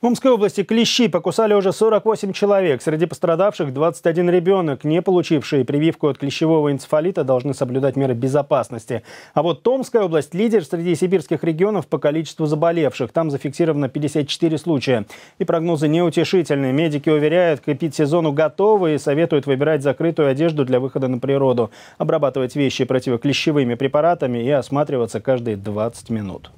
В Омской области клещи покусали уже 48 человек. Среди пострадавших 21 ребенок. Не получившие прививку от клещевого энцефалита должны соблюдать меры безопасности. А вот Томская область – лидер среди сибирских регионов по количеству заболевших. Там зафиксировано 54 случая. И прогнозы неутешительные. Медики уверяют, к сезону готовы и советуют выбирать закрытую одежду для выхода на природу, обрабатывать вещи противоклещевыми препаратами и осматриваться каждые 20 минут.